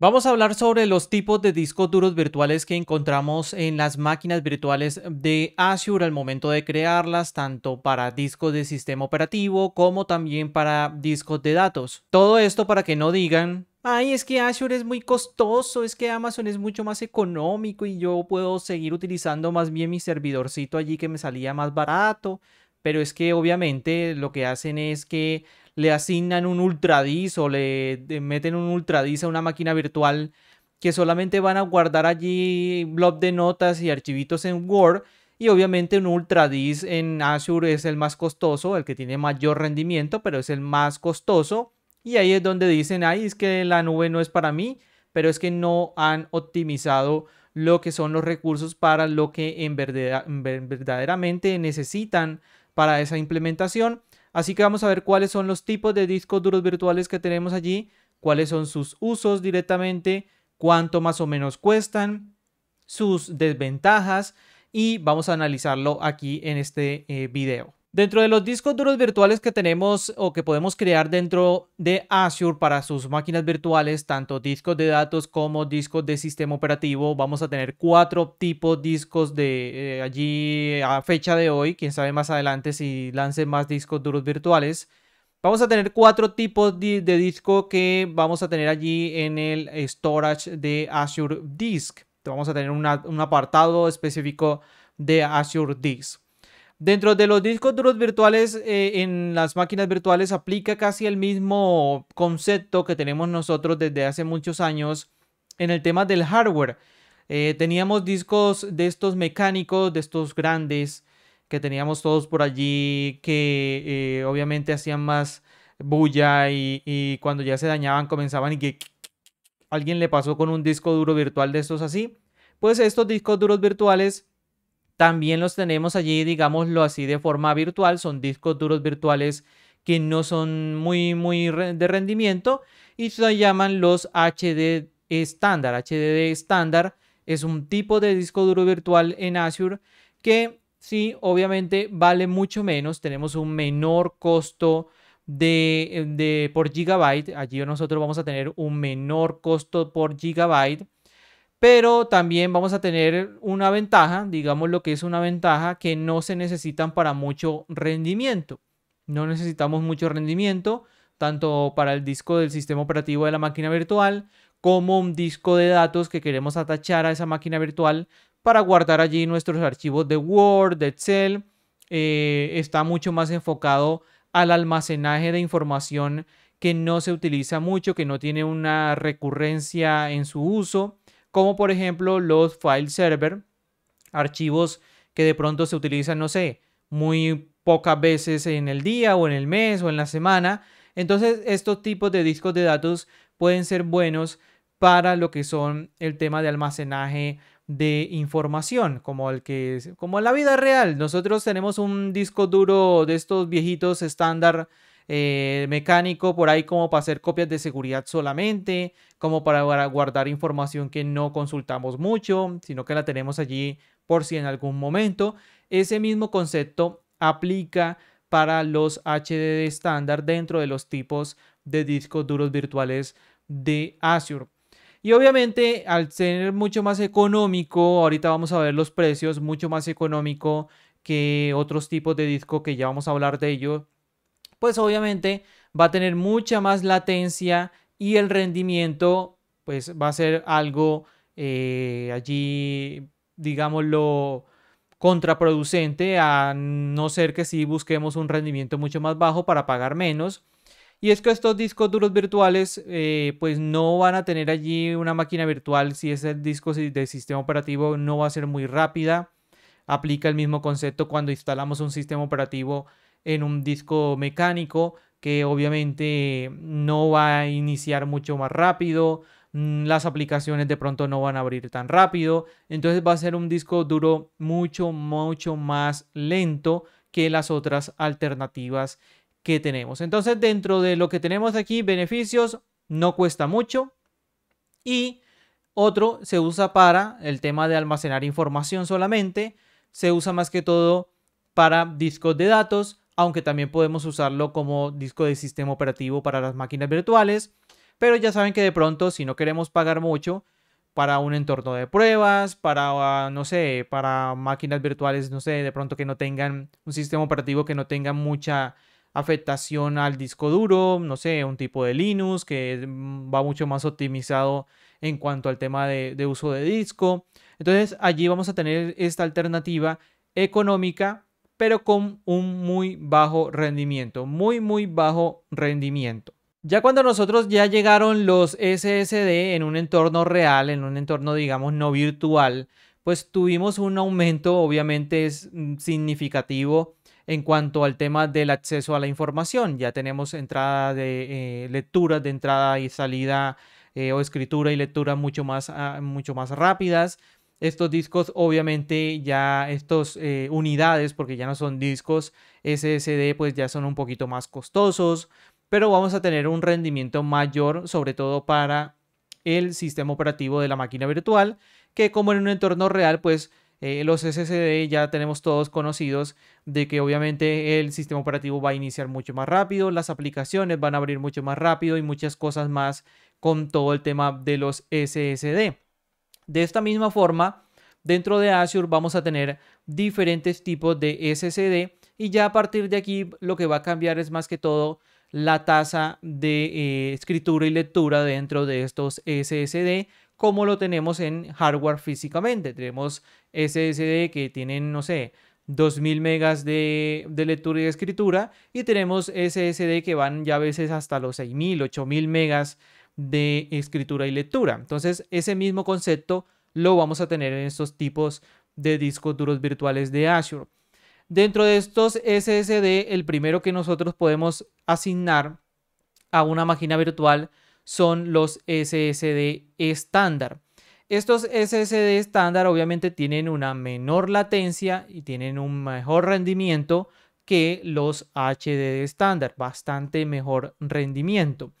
Vamos a hablar sobre los tipos de discos duros virtuales que encontramos en las máquinas virtuales de Azure al momento de crearlas, tanto para discos de sistema operativo como también para discos de datos. Todo esto para que no digan, ay, es que Azure es muy costoso, es que Amazon es mucho más económico y yo puedo seguir utilizando más bien mi servidorcito allí que me salía más barato. Pero es que obviamente lo que hacen es que le asignan un ultradis o le meten un ultradis a una máquina virtual que solamente van a guardar allí blob de notas y archivitos en Word. Y obviamente un ultradis en Azure es el más costoso, el que tiene mayor rendimiento, pero es el más costoso. Y ahí es donde dicen, ay, es que la nube no es para mí, pero es que no han optimizado lo que son los recursos para lo que en verdaderamente necesitan para esa implementación. Así que vamos a ver cuáles son los tipos de discos duros virtuales que tenemos allí, cuáles son sus usos directamente, cuánto más o menos cuestan, sus desventajas y vamos a analizarlo aquí en este eh, video. Dentro de los discos duros virtuales que tenemos o que podemos crear dentro de Azure para sus máquinas virtuales, tanto discos de datos como discos de sistema operativo, vamos a tener cuatro tipos de discos de eh, allí a fecha de hoy, quién sabe más adelante si lance más discos duros virtuales. Vamos a tener cuatro tipos de, disco que vamos a tener allí en el storage de Azure Disk. Vamos a tener un apartado específico de Azure Disk. Dentro de los discos duros virtuales, eh, en las máquinas virtuales aplica casi el mismo concepto que tenemos nosotros desde hace muchos años en el tema del hardware. Eh, teníamos discos de estos mecánicos, de estos grandes que teníamos todos por allí, que eh, obviamente hacían más bulla y, y, cuando ya se dañaban comenzaban y que alguien le pasó con un disco duro virtual de estos así. Pues estos discos duros virtuales también los tenemos allí, digámoslo así, de forma virtual. Son discos duros virtuales que no son muy, muy de rendimiento y se llaman los HD estándar. HDD estándar es un tipo de disco duro virtual en Azure que sí, obviamente vale mucho menos. Tenemos un menor costo de, eh, por gigabyte. Allí nosotros vamos a tener un menor costo por gigabyte pero también vamos a tener una ventaja, digamos lo que es una ventaja, que no se necesitan para mucho rendimiento. No necesitamos mucho rendimiento, tanto para el disco del sistema operativo de la máquina virtual, como un disco de datos que queremos atachar a esa máquina virtual para guardar allí nuestros archivos de Word, de Excel. Eh, está mucho más enfocado al almacenaje de información que no se utiliza mucho, que no tiene una recurrencia en su uso como por ejemplo los file server, archivos que de pronto se utilizan, no sé, muy pocas veces en el día o en el mes o en la semana. Entonces estos tipos de discos de datos pueden ser buenos para lo que son el tema de almacenaje de información, como el que como en la vida real. Nosotros tenemos un disco duro de estos viejitos estándar eh, mecánico por ahí como para hacer copias de seguridad solamente, como para guardar información que no consultamos mucho, sino que la tenemos allí por si en algún momento. Ese mismo concepto aplica para los HDD estándar dentro de los tipos de discos duros virtuales de Azure. Y obviamente al ser mucho más económico, ahorita vamos a ver los precios, mucho más económico que otros tipos de disco que ya vamos a hablar de ello, pues obviamente va a tener mucha más latencia y el rendimiento pues va a ser algo eh, allí, digámoslo, contraproducente a no ser que si busquemos un rendimiento mucho más bajo para pagar menos. Y es que estos discos duros virtuales eh, pues no van a tener allí una máquina virtual si ese disco de sistema operativo no va a ser muy rápida. Aplica el mismo concepto cuando instalamos un sistema operativo en un disco mecánico que obviamente no va a iniciar mucho más rápido, mm, las aplicaciones de pronto no van a abrir tan rápido, entonces va a ser un disco duro mucho, mucho más lento que las otras alternativas que tenemos. Entonces dentro de lo que tenemos aquí, beneficios, no cuesta mucho y otro se usa para el tema de almacenar información solamente, se usa más que todo para discos de datos aunque también podemos usarlo como disco de sistema operativo para las máquinas virtuales. Pero ya saben que de pronto, si no queremos pagar mucho para un entorno de pruebas, para, ah, no sé, para máquinas virtuales, no sé, de pronto que no tengan un sistema operativo que no tenga mucha afectación al disco duro, no sé, un tipo de Linux que va mucho más optimizado en cuanto al tema de, de, uso de disco. Entonces allí vamos a tener esta alternativa económica pero con un muy bajo rendimiento, muy muy bajo rendimiento. Ya cuando nosotros ya llegaron los SSD en un entorno real, en un entorno digamos no virtual, pues tuvimos un aumento obviamente mm, significativo en cuanto al tema del acceso a la información. Ya tenemos entrada de lectura, eh, lecturas de entrada y salida eh, o escritura y lectura mucho más, ah, mucho más rápidas. Estos discos, obviamente, ya estos eh, unidades, porque ya no son discos SSD, pues ya son un poquito más costosos, pero vamos a tener un rendimiento mayor, sobre todo para el sistema operativo de la máquina virtual, que como en un entorno real, pues eh, los SSD ya tenemos todos conocidos de que obviamente el sistema operativo va a iniciar mucho más rápido, las aplicaciones van a abrir mucho más rápido y muchas cosas más con todo el tema de los SSD. De esta misma forma, dentro de Azure vamos a tener diferentes tipos de SSD y ya a partir de aquí lo que va a cambiar es más que todo la tasa de eh, escritura y lectura dentro de estos SSD como lo tenemos en hardware físicamente. Tenemos SSD que tienen, no sé, 2000 megas de, lectura y escritura y tenemos SSD que van ya a veces hasta los 6000, 8000 megas de escritura y lectura. Entonces, ese mismo concepto lo vamos a tener en estos tipos de discos duros virtuales de Azure. Dentro de estos SSD, el primero que nosotros podemos asignar a una máquina virtual son los SSD estándar. Estos SSD estándar obviamente tienen una menor latencia y tienen un mejor rendimiento que los HDD estándar, bastante mejor rendimiento.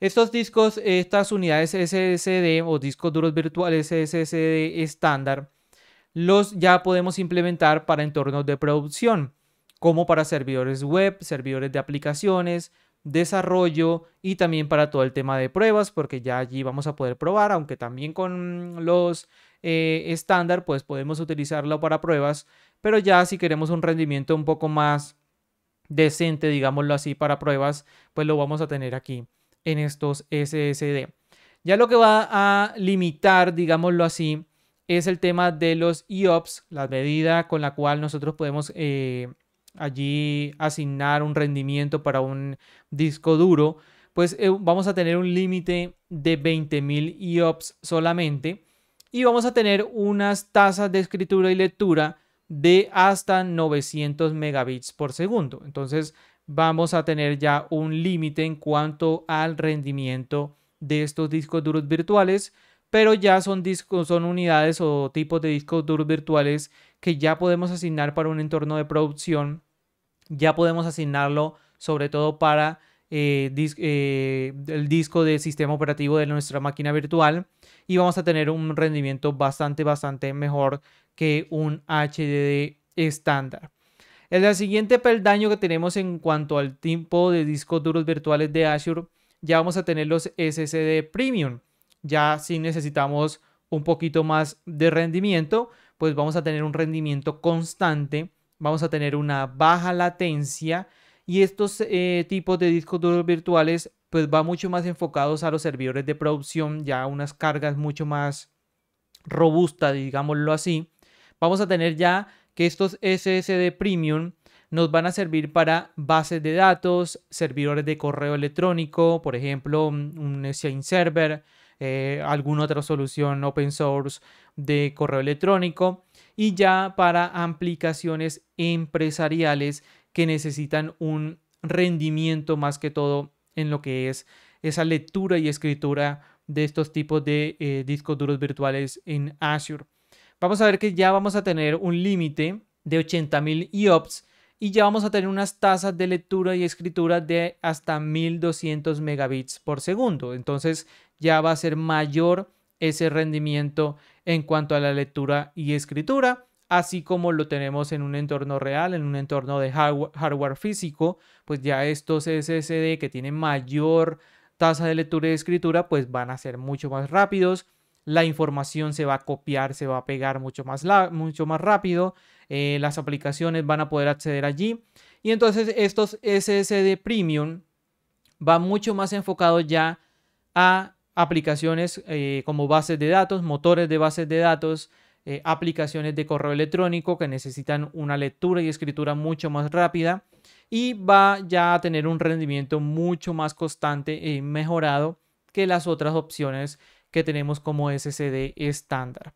Estos discos, estas unidades SSD o discos duros virtuales SSD estándar, los ya podemos implementar para entornos de producción, como para servidores web, servidores de aplicaciones, desarrollo y también para todo el tema de pruebas, porque ya allí vamos a poder probar, aunque también con los eh, estándar, pues podemos utilizarlo para pruebas, pero ya si queremos un rendimiento un poco más decente, digámoslo así, para pruebas, pues lo vamos a tener aquí en estos SSD. Ya lo que va a limitar, digámoslo así, es el tema de los IOPS, la medida con la cual nosotros podemos eh, allí asignar un rendimiento para un disco duro, pues eh, vamos a tener un límite de 20.000 IOPS solamente y vamos a tener unas tasas de escritura y lectura de hasta 900 megabits por segundo. Entonces, vamos a tener ya un límite en cuanto al rendimiento de estos discos duros virtuales, pero ya son, discos, son unidades o tipos de discos duros virtuales que ya podemos asignar para un entorno de producción, ya podemos asignarlo sobre todo para eh, eh, el disco de sistema operativo de nuestra máquina virtual y vamos a tener un rendimiento bastante, bastante mejor que un HDD estándar. El siguiente peldaño que tenemos en cuanto al tipo de discos duros virtuales de Azure, ya vamos a tener los SSD Premium. Ya si necesitamos un poquito más de rendimiento, pues vamos a tener un rendimiento constante, vamos a tener una baja latencia y estos eh, tipos de discos duros virtuales pues va mucho más enfocados a los servidores de producción, ya unas cargas mucho más robustas, digámoslo así. Vamos a tener ya que estos SSD Premium nos van a servir para bases de datos, servidores de correo electrónico, por ejemplo, un Exchange Server, eh, alguna otra solución open source de correo electrónico y ya para aplicaciones empresariales que necesitan un rendimiento más que todo en lo que es esa lectura y escritura de estos tipos de eh, discos duros virtuales en Azure vamos a ver que ya vamos a tener un límite de 80.000 IOPS y ya vamos a tener unas tasas de lectura y escritura de hasta 1200 megabits por segundo. Entonces ya va a ser mayor ese rendimiento en cuanto a la lectura y escritura, así como lo tenemos en un entorno real, en un entorno de hardware físico, pues ya estos SSD que tienen mayor tasa de lectura y escritura, pues van a ser mucho más rápidos la información se va a copiar, se va a pegar mucho más, mucho más rápido, eh, las aplicaciones van a poder acceder allí. Y entonces estos SSD Premium va mucho más enfocado ya a aplicaciones eh, como bases de datos, motores de bases de datos, eh, aplicaciones de correo electrónico que necesitan una lectura y escritura mucho más rápida y va ya a tener un rendimiento mucho más constante y mejorado que las otras opciones que tenemos como SSD estándar.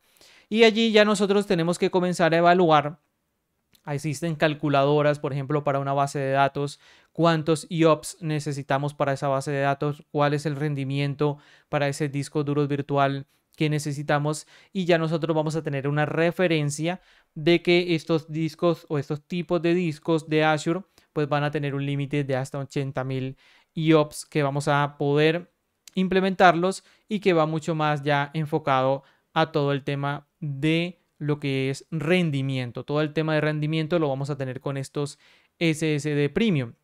Y allí ya nosotros tenemos que comenzar a evaluar. Existen calculadoras, por ejemplo, para una base de datos, cuántos IOPS necesitamos para esa base de datos, cuál es el rendimiento para ese disco duro virtual que necesitamos y ya nosotros vamos a tener una referencia de que estos discos o estos tipos de discos de Azure pues van a tener un límite de hasta 80.000 IOPS que vamos a poder implementarlos y que va mucho más ya enfocado a todo el tema de lo que es rendimiento. Todo el tema de rendimiento lo vamos a tener con estos SSD Premium.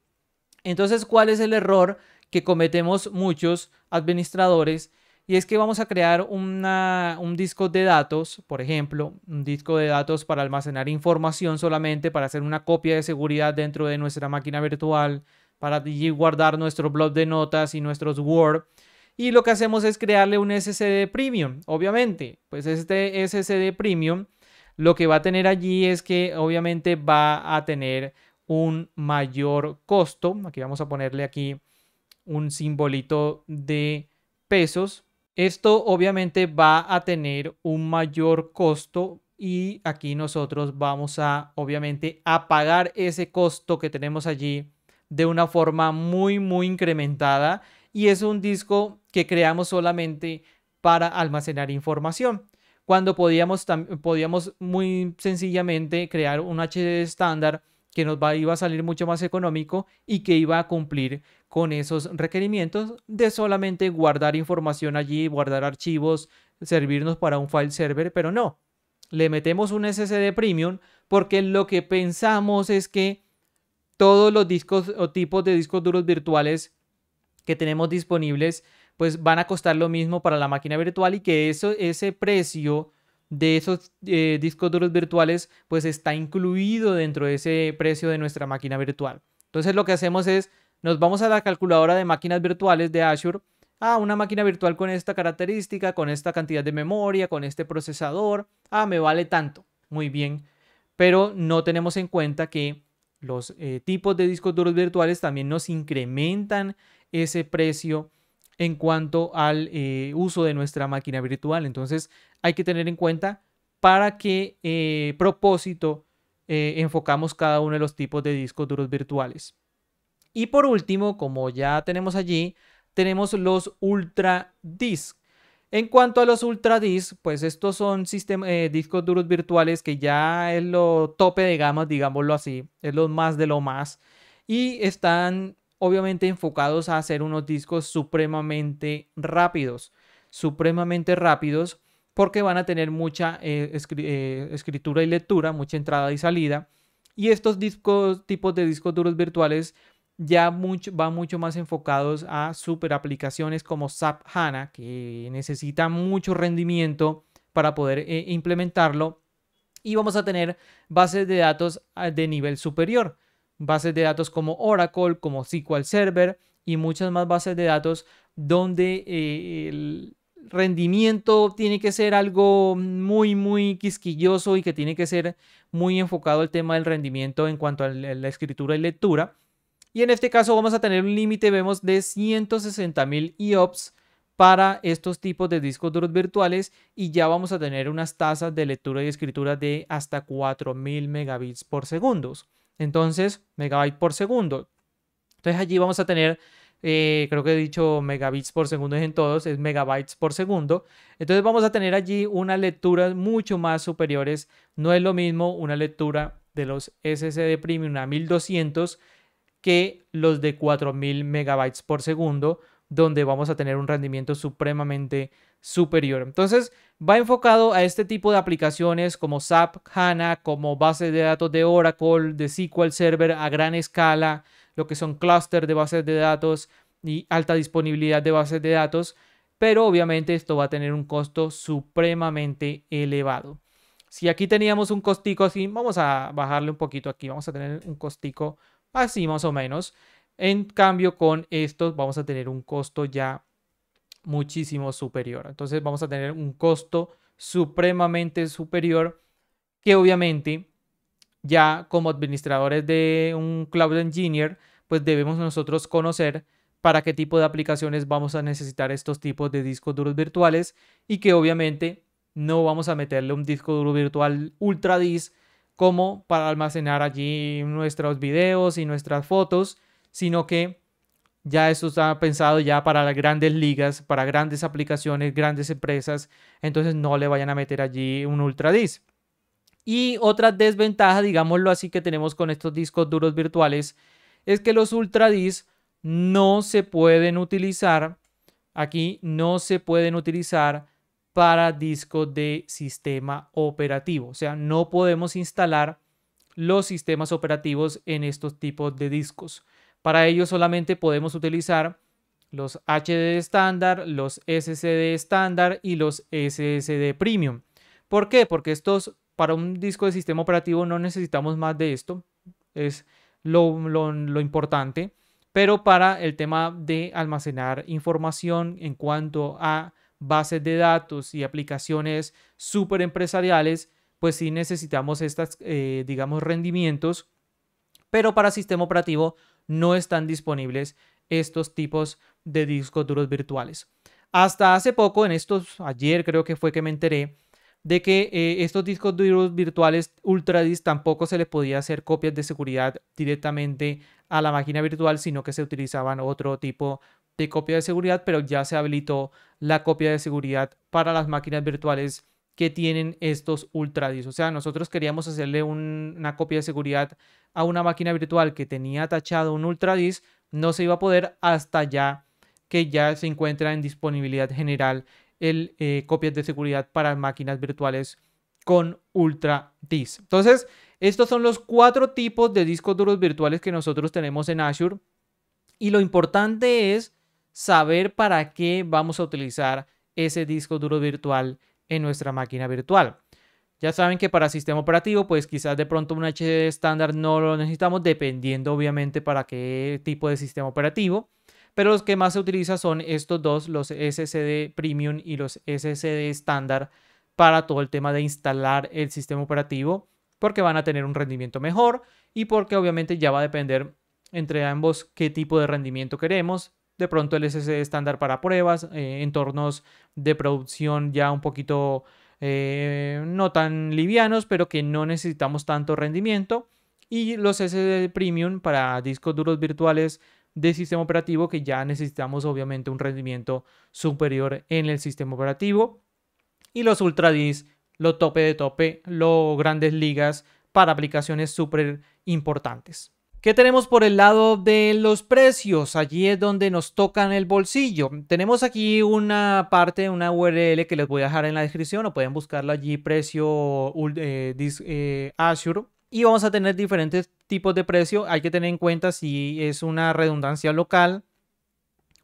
Entonces, ¿cuál es el error que cometemos muchos administradores? Y es que vamos a crear un disco de datos, por ejemplo, un disco de datos para almacenar información solamente, para hacer una copia de seguridad dentro de nuestra máquina virtual, para guardar nuestro blog de notas y nuestros Word y lo que hacemos es crearle un SSD premium, obviamente. Pues este SSD premium lo que va a tener allí es que obviamente va a tener un mayor costo. Aquí vamos a ponerle aquí un simbolito de pesos. Esto obviamente va a tener un mayor costo y aquí nosotros vamos a obviamente a pagar ese costo que tenemos allí de una forma muy muy incrementada y es un disco que creamos solamente para almacenar información. Cuando podíamos, podíamos muy sencillamente crear un HD estándar que nos iba a salir mucho más económico y que iba a cumplir con esos requerimientos de solamente guardar información allí, guardar archivos, servirnos para un file server, pero no. Le metemos un SSD premium porque lo que pensamos es que todos los discos o tipos de discos duros virtuales que tenemos disponibles pues van a costar lo mismo para la máquina virtual y que eso, ese precio de esos eh, discos duros virtuales pues está incluido dentro de ese precio de nuestra máquina virtual. Entonces lo que hacemos es, nos vamos a la calculadora de máquinas virtuales de Azure, ah, una máquina virtual con esta característica, con esta cantidad de memoria, con este procesador, ah, me vale tanto, muy bien, pero no tenemos en cuenta que los eh, tipos de discos duros virtuales también nos incrementan ese precio en cuanto al eh, uso de nuestra máquina virtual. Entonces hay que tener en cuenta para qué eh, propósito eh, enfocamos cada uno de los tipos de discos duros virtuales. Y por último, como ya tenemos allí, tenemos los Ultra disc. En cuanto a los Ultra disc, pues estos son discos duros virtuales que ya es lo tope de gama, digámoslo así, es lo más de lo más. Y están obviamente enfocados a hacer unos discos supremamente rápidos, supremamente rápidos porque van a tener mucha eh, eh, escritura y lectura, mucha entrada y salida. Y estos discos, tipos de discos duros virtuales ya van mucho más enfocados a super aplicaciones como SAP HANA, que necesita mucho rendimiento para poder eh, implementarlo. Y vamos a tener bases de datos ah, de nivel superior bases de datos como Oracle, como SQL Server y muchas más bases de datos donde eh, el rendimiento tiene que ser algo muy, muy quisquilloso y que tiene que ser muy enfocado el tema del rendimiento en cuanto a la escritura y lectura. Y en este caso vamos a tener un límite, vemos, de 160.000 IOPS para estos tipos de discos duros virtuales y ya vamos a tener unas tasas de lectura y escritura de hasta 4.000 megabits por segundo entonces megabyte por segundo. Entonces allí vamos a tener, eh, creo que he dicho megabits por segundo es en todos, es megabytes por segundo. Entonces vamos a tener allí unas lecturas mucho más superiores. No es lo mismo una lectura de los SSD Premium a 1200 que los de 4000 megabytes por segundo, donde vamos a tener un rendimiento supremamente superior. Entonces, va enfocado a este tipo de aplicaciones como SAP, HANA, como bases de datos de Oracle, de SQL Server a gran escala, lo que son clúster de bases de datos y alta disponibilidad de bases de datos, pero obviamente esto va a tener un costo supremamente elevado. Si aquí teníamos un costico así, vamos a bajarle un poquito aquí, vamos a tener un costico así más o menos. En cambio con estos vamos a tener un costo ya muchísimo superior. Entonces vamos a tener un costo supremamente superior que obviamente ya como administradores de un cloud engineer pues debemos nosotros conocer para qué tipo de aplicaciones vamos a necesitar estos tipos de discos duros virtuales y que obviamente no vamos a meterle un disco duro virtual ultra disc como para almacenar allí nuestros videos y nuestras fotos, sino que ya eso está pensado ya para las grandes ligas, para grandes aplicaciones, grandes empresas, entonces no le vayan a meter allí un ultradis. Y otra desventaja, digámoslo así, que tenemos con estos discos duros virtuales es que los ultradis no se pueden utilizar, aquí no se pueden utilizar para discos de sistema operativo, o sea, no podemos instalar los sistemas operativos en estos tipos de discos. Para ello solamente podemos utilizar los HD estándar, los SSD estándar y los SSD premium. ¿Por qué? Porque estos, para un disco de sistema operativo no necesitamos más de esto, es lo, importante, pero para el tema de almacenar información en cuanto a bases de datos y aplicaciones súper empresariales, pues sí necesitamos estas, eh, digamos, rendimientos, pero para sistema operativo no están disponibles estos tipos de discos duros virtuales. Hasta hace poco, en estos, ayer creo que fue que me enteré, de que eh, estos discos duros virtuales UltraDis tampoco se les podía hacer copias de seguridad directamente a la máquina virtual, sino que se utilizaban otro tipo de copia de seguridad, pero ya se habilitó la copia de seguridad para las máquinas virtuales que tienen estos ultradis. O sea, nosotros queríamos hacerle una copia de seguridad a una máquina virtual que tenía tachado un ultradis, no se iba a poder hasta ya que ya se encuentra en disponibilidad general el copia eh, copias de seguridad para máquinas virtuales con ultradis. Entonces, estos son los cuatro tipos de discos duros virtuales que nosotros tenemos en Azure y lo importante es saber para qué vamos a utilizar ese disco duro virtual en nuestra máquina virtual. Ya saben que para sistema operativo, pues quizás de pronto un HD estándar no lo necesitamos, dependiendo obviamente para qué tipo de sistema operativo. Pero los que más se utilizan son estos dos, los SSD Premium y los SSD estándar para todo el tema de instalar el sistema operativo, porque van a tener un rendimiento mejor y porque obviamente ya va a depender entre ambos qué tipo de rendimiento queremos, de pronto el SSD estándar para pruebas, eh, entornos de producción ya un poquito eh, no tan livianos, pero que no necesitamos tanto rendimiento, y los SSD premium para discos duros virtuales de sistema operativo que ya necesitamos obviamente un rendimiento superior en el sistema operativo y los ultradis lo tope de tope, lo grandes ligas para aplicaciones súper importantes. ¿Qué tenemos por el lado de los precios? Allí es donde nos tocan el bolsillo. Tenemos aquí una parte, una URL que les voy a dejar en la descripción o pueden buscarla allí, precio eh, eh, Azure. Y vamos a tener diferentes tipos de precio. Hay que tener en cuenta si es una redundancia local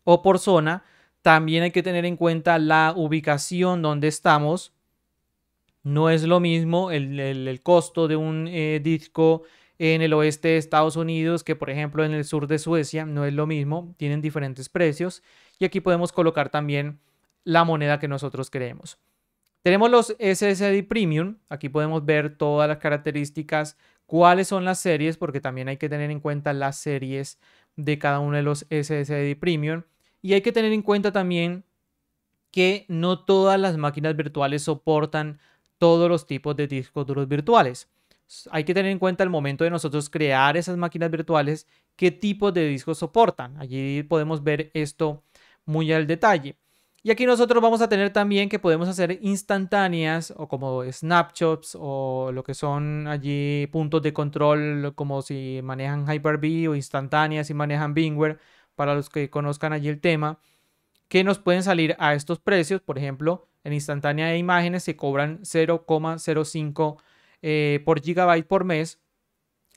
o por zona. También hay que tener en cuenta la ubicación donde estamos. No es lo mismo el, costo de un eh, disco en el oeste de Estados Unidos que por ejemplo en el sur de Suecia, no es lo mismo, tienen diferentes precios y aquí podemos colocar también la moneda que nosotros queremos. Tenemos los SSD Premium, aquí podemos ver todas las características, cuáles son las series, porque también hay que tener en cuenta las series de cada uno de los SSD Premium. Y hay que tener en cuenta también que no todas las máquinas virtuales soportan todos los tipos de discos duros virtuales hay que tener en cuenta el momento de nosotros crear esas máquinas virtuales, qué tipo de discos soportan. Allí podemos ver esto muy al detalle. Y aquí nosotros vamos a tener también que podemos hacer instantáneas o como snapshots o lo que son allí puntos de control como si manejan Hyper-V o instantáneas si manejan Bingware para los que conozcan allí el tema que nos pueden salir a estos precios. Por ejemplo, en instantánea de imágenes se cobran 0,05 eh, por gigabyte por mes.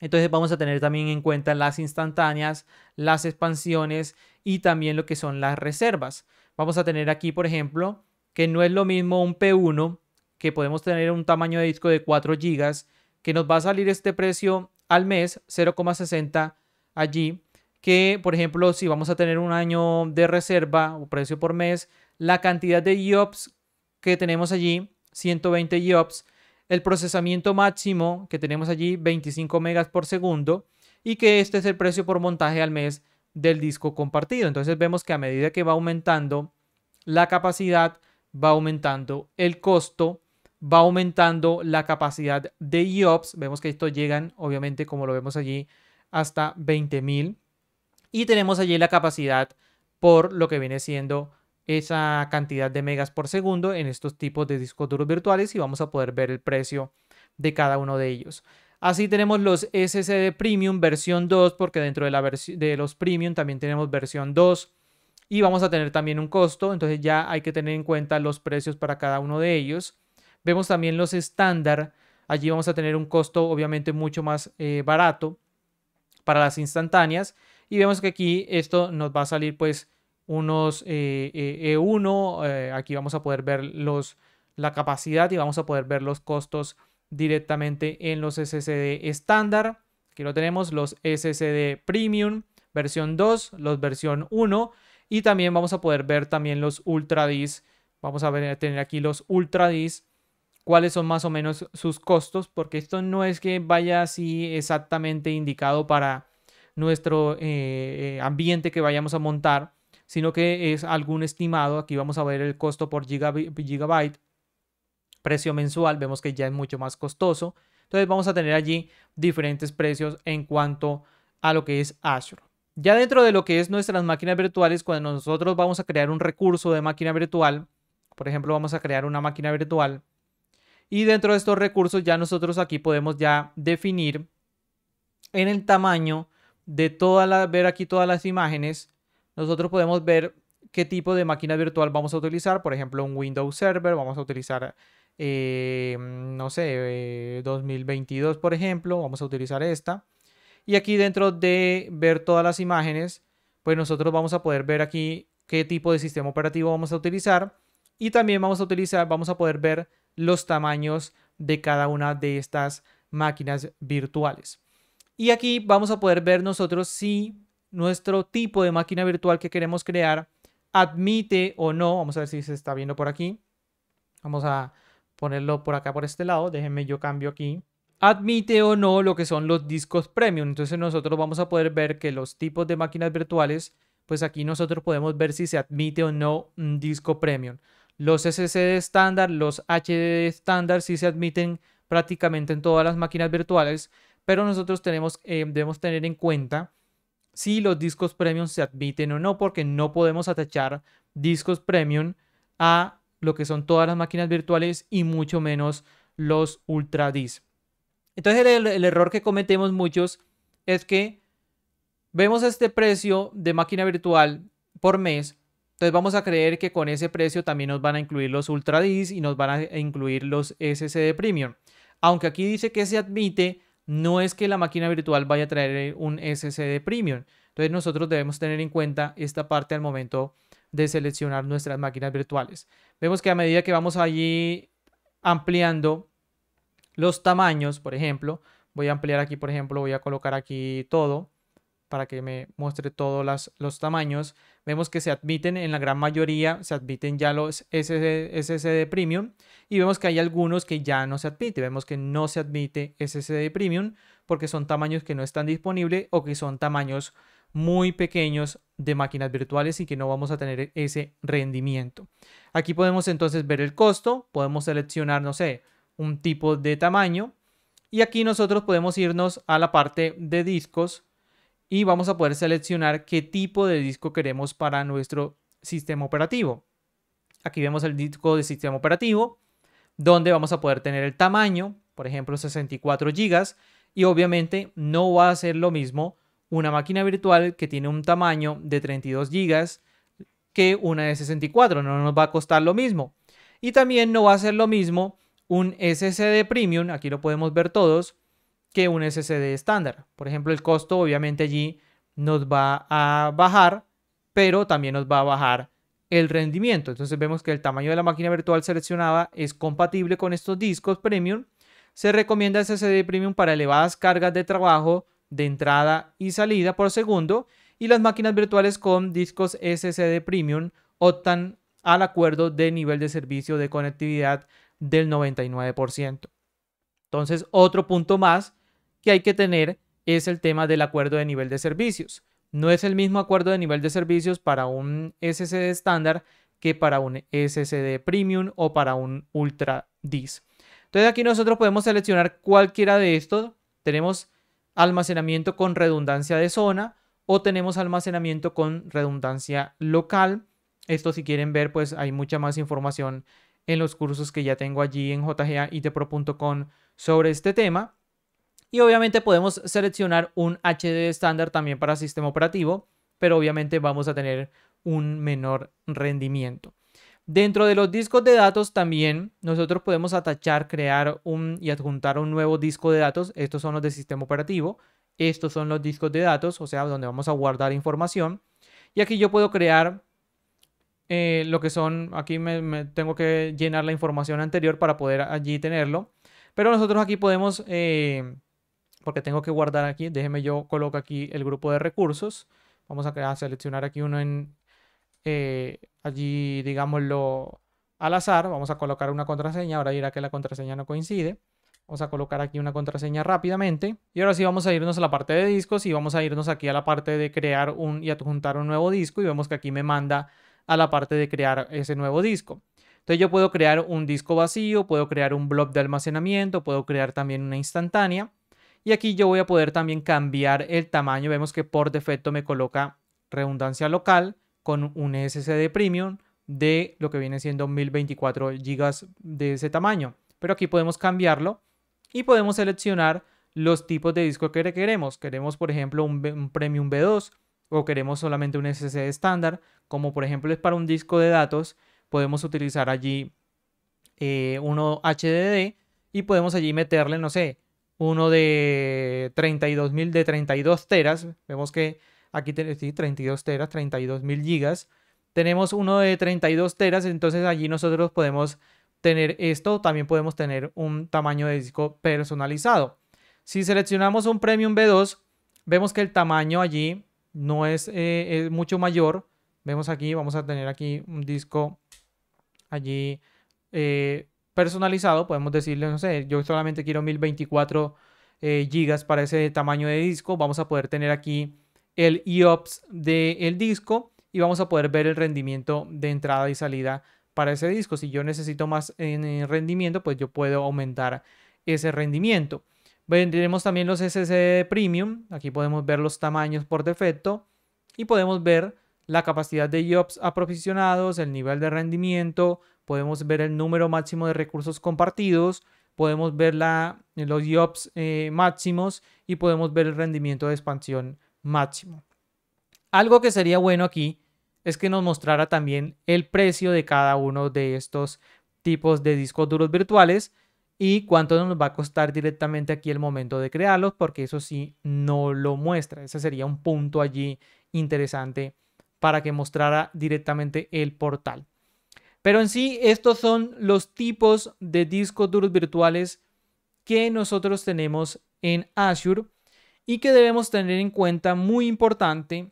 Entonces vamos a tener también en cuenta las instantáneas, las expansiones y también lo que son las reservas. Vamos a tener aquí, por ejemplo, que no es lo mismo un P1 que podemos tener un tamaño de disco de 4 GB que nos va a salir este precio al mes 0,60 allí que por ejemplo si vamos a tener un año de reserva o precio por mes la cantidad de IOPS que tenemos allí 120 IOPS el procesamiento máximo que tenemos allí, 25 megas por segundo, y que este es el precio por montaje al mes del disco compartido. Entonces vemos que a medida que va aumentando la capacidad, va aumentando el costo, va aumentando la capacidad de IOPS. Vemos que esto llegan, obviamente, como lo vemos allí, hasta 20.000. Y tenemos allí la capacidad por lo que viene siendo esa cantidad de megas por segundo en estos tipos de discos duros virtuales y vamos a poder ver el precio de cada uno de ellos. Así tenemos los SSD Premium versión 2 porque dentro de, la de los Premium también tenemos versión 2 y vamos a tener también un costo, entonces ya hay que tener en cuenta los precios para cada uno de ellos. Vemos también los estándar, allí vamos a tener un costo obviamente mucho más eh, barato para las instantáneas y vemos que aquí esto nos va a salir pues unos E1. Eh, eh, eh, aquí vamos a poder ver los, la capacidad y vamos a poder ver los costos directamente en los SSD estándar. Aquí lo tenemos, los SSD Premium versión 2, los versión 1 y también vamos a poder ver también los UltraDis. Vamos a tener aquí los UltraDis, cuáles son más o menos sus costos, porque esto no es que vaya así exactamente indicado para nuestro ambiente que vayamos a montar, sino que es algún estimado. Aquí vamos a ver el costo por gigabyte, precio mensual, vemos que ya es mucho más costoso. Entonces vamos a tener allí diferentes precios en cuanto a lo que es Azure. Ya dentro de lo que es nuestras máquinas virtuales, cuando nosotros vamos a crear un recurso de máquina virtual, por ejemplo, vamos a crear una máquina virtual, y dentro de estos recursos ya nosotros aquí podemos ya definir en el tamaño de todas las, ver aquí todas las imágenes, nosotros podemos ver qué tipo de máquina virtual vamos a utilizar. Por ejemplo, un Windows Server, vamos a utilizar, eh, no sé, 2022, eh, por ejemplo, vamos a utilizar esta. Y aquí dentro de ver todas las imágenes, pues nosotros vamos a poder ver aquí qué tipo de sistema operativo vamos a utilizar. Y también vamos a utilizar, vamos a poder ver los tamaños de cada una de estas máquinas virtuales. Y aquí vamos a poder ver nosotros si nuestro tipo de máquina virtual que queremos crear admite o no, vamos a ver si se está viendo por aquí, vamos a ponerlo por acá, por este lado, déjenme yo cambio aquí, admite o no lo que son los discos premium. Entonces nosotros vamos a poder ver que los tipos de máquinas virtuales, pues aquí nosotros podemos ver si se admite o no un disco premium. Los SSD estándar, los HD estándar sí se admiten prácticamente en todas las máquinas virtuales, pero nosotros tenemos, eh, debemos tener en cuenta si los discos premium se admiten o no, porque no podemos atachar discos premium a lo que son todas las máquinas virtuales y mucho menos los ultradis. Entonces el, error que cometemos muchos es que vemos este precio de máquina virtual por mes, entonces vamos a creer que con ese precio también nos van a incluir los ultradis y nos van a incluir los SSD premium. Aunque aquí dice que se admite no es que la máquina virtual vaya a traer un SSD premium. Entonces nosotros debemos tener en cuenta esta parte al momento de seleccionar nuestras máquinas virtuales. Vemos que a medida que vamos allí ampliando los tamaños, por ejemplo, voy a ampliar aquí, por ejemplo, voy a colocar aquí todo para que me muestre todos los tamaños. Vemos que se admiten en la gran mayoría, se admiten ya los SSD, SSD Premium y vemos que hay algunos que ya no se admite. Vemos que no se admite SSD Premium porque son tamaños que no están disponibles o que son tamaños muy pequeños de máquinas virtuales y que no vamos a tener ese rendimiento. Aquí podemos entonces ver el costo, podemos seleccionar, no sé, un tipo de tamaño y aquí nosotros podemos irnos a la parte de discos y vamos a poder seleccionar qué tipo de disco queremos para nuestro sistema operativo. Aquí vemos el disco de sistema operativo, donde vamos a poder tener el tamaño, por ejemplo 64 GB, y obviamente no va a ser lo mismo una máquina virtual que tiene un tamaño de 32 GB que una de 64, no nos va a costar lo mismo. Y también no va a ser lo mismo un SSD Premium, aquí lo podemos ver todos, que un SSD estándar. Por ejemplo, el costo obviamente allí nos va a bajar, pero también nos va a bajar el rendimiento. Entonces vemos que el tamaño de la máquina virtual seleccionada es compatible con estos discos premium. Se recomienda SSD premium para elevadas cargas de trabajo de entrada y salida por segundo y las máquinas virtuales con discos SSD premium optan al acuerdo de nivel de servicio de conectividad del 99%. Entonces, otro punto más que hay que tener es el tema del acuerdo de nivel de servicios. No es el mismo acuerdo de nivel de servicios para un SSD estándar que para un SSD Premium o para un Ultra Disk. Entonces aquí nosotros podemos seleccionar cualquiera de estos. Tenemos almacenamiento con redundancia de zona o tenemos almacenamiento con redundancia local. Esto si quieren ver, pues hay mucha más información en los cursos que ya tengo allí en jgaitepro.com sobre este tema. Y obviamente podemos seleccionar un HD estándar también para sistema operativo, pero obviamente vamos a tener un menor rendimiento. Dentro de los discos de datos también nosotros podemos atachar, crear un, y adjuntar un nuevo disco de datos. Estos son los de sistema operativo. Estos son los discos de datos, o sea, donde vamos a guardar información. Y aquí yo puedo crear eh, lo que son, aquí me, tengo que llenar la información anterior para poder allí tenerlo. Pero nosotros aquí podemos eh, porque tengo que guardar aquí. Déjeme yo coloco aquí el grupo de recursos. Vamos a, seleccionar aquí uno en eh, allí, digámoslo, al azar. Vamos a colocar una contraseña. Ahora dirá que la contraseña no coincide. Vamos a colocar aquí una contraseña rápidamente. Y ahora sí vamos a irnos a la parte de discos y vamos a irnos aquí a la parte de crear un y adjuntar un nuevo disco. Y vemos que aquí me manda a la parte de crear ese nuevo disco. Entonces yo puedo crear un disco vacío, puedo crear un blob de almacenamiento, puedo crear también una instantánea. Y aquí yo voy a poder también cambiar el tamaño. Vemos que por defecto me coloca redundancia local con un SSD Premium de lo que viene siendo 1024 GB de ese tamaño. Pero aquí podemos cambiarlo y podemos seleccionar los tipos de disco que queremos. Queremos, por ejemplo, un, Premium B2 o queremos solamente un SSD estándar. Como por ejemplo es para un disco de datos, podemos utilizar allí eh, uno HDD y podemos allí meterle, no sé, uno de 32.000 de 32 teras, vemos que aquí tenemos sí, 32 teras, 32.000 gigas, tenemos uno de 32 teras, entonces allí nosotros podemos tener esto, también podemos tener un tamaño de disco personalizado. Si seleccionamos un Premium B2, vemos que el tamaño allí no eh, es, mucho mayor. Vemos aquí, vamos a tener aquí un disco allí eh, personalizado, podemos decirle, no sé, yo solamente quiero 1024 eh, gigas para ese tamaño de disco, vamos a poder tener aquí el IOPS del disco y vamos a poder ver el rendimiento de entrada y salida para ese disco. Si yo necesito más en rendimiento, pues yo puedo aumentar ese rendimiento. Vendremos también los SSD Premium. Aquí podemos ver los tamaños por defecto y podemos ver la capacidad de jobs aprovisionados, el nivel de rendimiento, podemos ver el número máximo de recursos compartidos, podemos ver los jobs eh, máximos y podemos ver el rendimiento de expansión máximo. Algo que sería bueno aquí es que nos mostrara también el precio de cada uno de estos tipos de discos duros virtuales y cuánto nos va a costar directamente aquí el momento de crearlos, porque eso sí no lo muestra. Ese sería un punto allí interesante para que mostrara directamente el portal. Pero en sí, estos son los tipos de discos duros virtuales que nosotros tenemos en Azure y que debemos tener en cuenta muy importante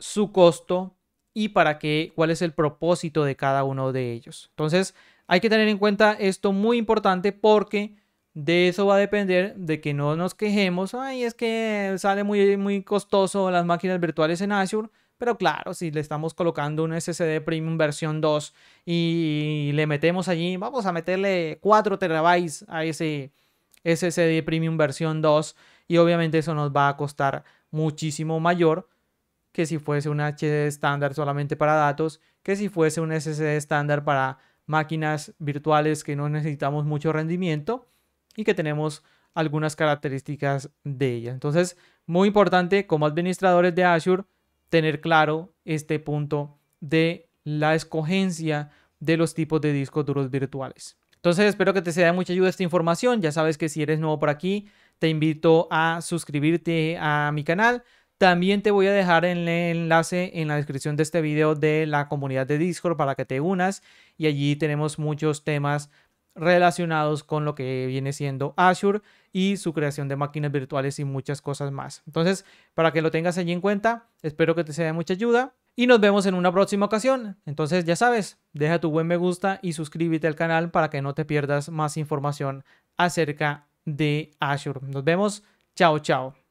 su costo y para qué, cuál es el propósito de cada uno de ellos. Entonces, hay que tener en cuenta esto muy importante porque de eso va a depender de que no nos quejemos, ay, es que sale muy, muy costoso las máquinas virtuales en Azure. Pero claro, si le estamos colocando un SSD Premium versión 2 y le metemos allí, vamos a meterle 4 terabytes a ese SSD Premium versión 2 y obviamente eso nos va a costar muchísimo mayor que si fuese un HD estándar solamente para datos, que si fuese un SSD estándar para máquinas virtuales que no necesitamos mucho rendimiento y que tenemos algunas características de ella. Entonces, muy importante como administradores de Azure tener claro este punto de la escogencia de los tipos de discos duros virtuales. Entonces espero que te sea de mucha ayuda esta información. Ya sabes que si eres nuevo por aquí, te invito a suscribirte a mi canal. También te voy a dejar el enlace en la descripción de este video de la comunidad de Discord para que te unas y allí tenemos muchos temas relacionados con lo que viene siendo Azure y su creación de máquinas virtuales y muchas cosas más. Entonces, para que lo tengas allí en cuenta, espero que te sea de mucha ayuda y nos vemos en una próxima ocasión. Entonces, ya sabes, deja tu buen me gusta y suscríbete al canal para que no te pierdas más información acerca de Azure. Nos vemos. Chao, chao.